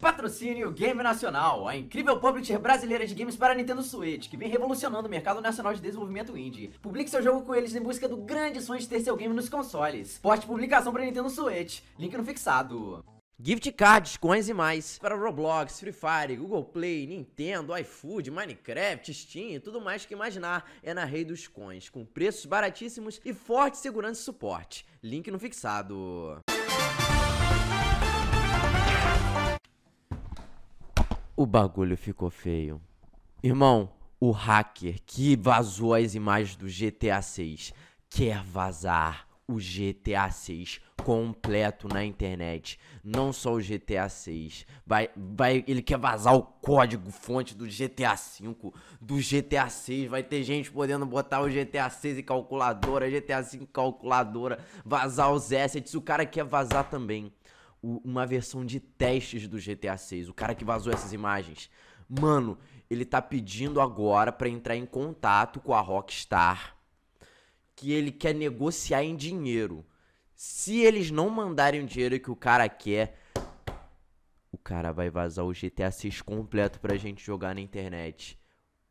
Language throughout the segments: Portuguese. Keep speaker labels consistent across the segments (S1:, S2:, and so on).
S1: Patrocínio Game Nacional, a incrível publisher brasileira de games para Nintendo Switch, que vem revolucionando o mercado nacional de desenvolvimento indie. Publique seu jogo com eles em busca do grande sonho de ter seu game nos consoles. Poste publicação para Nintendo Switch, link no fixado. Gift cards, coins e mais para Roblox, Free Fire, Google Play, Nintendo, iFood, Minecraft, Steam e tudo mais que imaginar é na Rei dos Coins, com preços baratíssimos e forte segurança e suporte. Link no fixado. o bagulho ficou feio. Irmão, o hacker que vazou as imagens do GTA 6 quer vazar o GTA 6 completo na internet. Não só o GTA 6. Vai, vai, ele quer vazar o código fonte do GTA 5, do GTA 6. Vai ter gente podendo botar o GTA 6 em calculadora, GTA 5 em calculadora, vazar os assets. O cara quer vazar também o, uma versão de testes do GTA 6, o cara que vazou essas imagens. Mano, ele tá pedindo agora para entrar em contato com a Rockstar que ele quer negociar em dinheiro. Se eles não mandarem o dinheiro que o cara quer, o cara vai vazar o GTA 6 completo pra gente jogar na internet.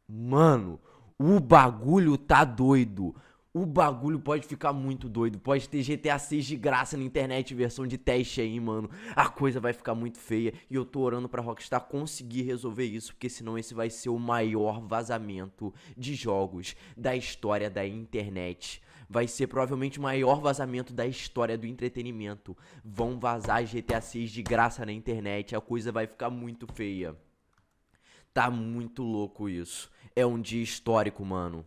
S1: Mano, o bagulho tá doido o bagulho pode ficar muito doido. Pode ter GTA 6 de graça na internet, versão de teste aí, mano. A coisa vai ficar muito feia. E eu tô orando pra Rockstar conseguir resolver isso, porque senão esse vai ser o maior vazamento de jogos da história da internet. Vai ser provavelmente o maior vazamento da história do entretenimento. Vão vazar GTA 6 de graça na internet. A coisa vai ficar muito feia. Tá muito louco isso. É um dia histórico, mano.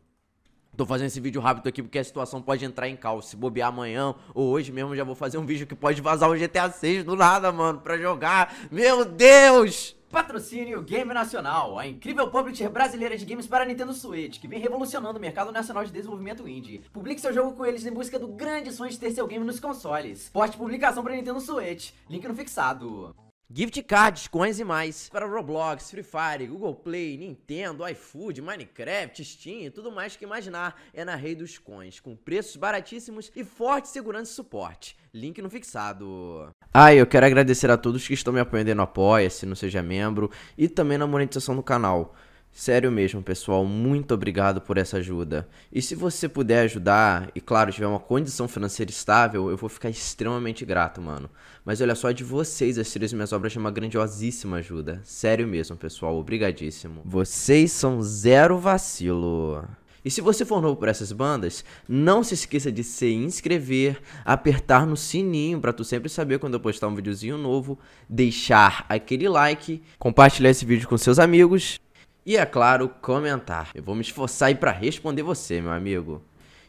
S1: Tô fazendo esse vídeo rápido aqui porque a situação pode entrar em caos. Se bobear amanhã ou hoje mesmo, já vou fazer um vídeo que pode vazar o GTA 6 do nada, mano, pra jogar. Meu Deus! Patrocínio Game Nacional, a incrível publisher brasileira de games para Nintendo Switch, que vem revolucionando o mercado nacional de desenvolvimento indie. Publique seu jogo com eles em busca do grande sonho de ter seu game nos consoles. Poste publicação para Nintendo Switch, link no fixado. Gift cards, coins e mais para Roblox, Free Fire, Google Play, Nintendo, iFood, Minecraft, Steam e tudo mais que imaginar é na Rei dos Coins, com preços baratíssimos e forte segurança e suporte. Link no fixado. Ah, eu quero agradecer a todos que estão me apoiando no Apoia-se, não Seja Membro e também na monetização do canal. Sério mesmo, pessoal, muito obrigado por essa ajuda. E se você puder ajudar, e claro, tiver uma condição financeira estável, eu vou ficar extremamente grato, mano. Mas olha só, é de vocês, as três minhas obras é uma grandiosíssima ajuda. Sério mesmo, pessoal, obrigadíssimo. Vocês são zero vacilo. E se você for novo por essas bandas, não se esqueça de se inscrever, apertar no sininho para tu sempre saber quando eu postar um videozinho novo, deixar aquele like, compartilhar esse vídeo com seus amigos e, é claro, comentar. Eu vou me esforçar aí para responder você, meu amigo.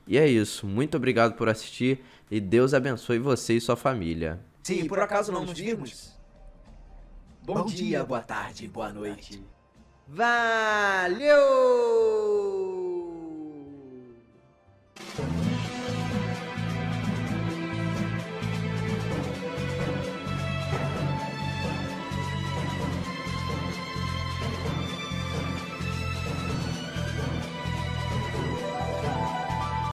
S1: E é isso, muito obrigado por assistir e Deus abençoe você e sua família. Sim, por acaso não nos vimos, bom, bom dia, boa tarde, boa noite. Valeu!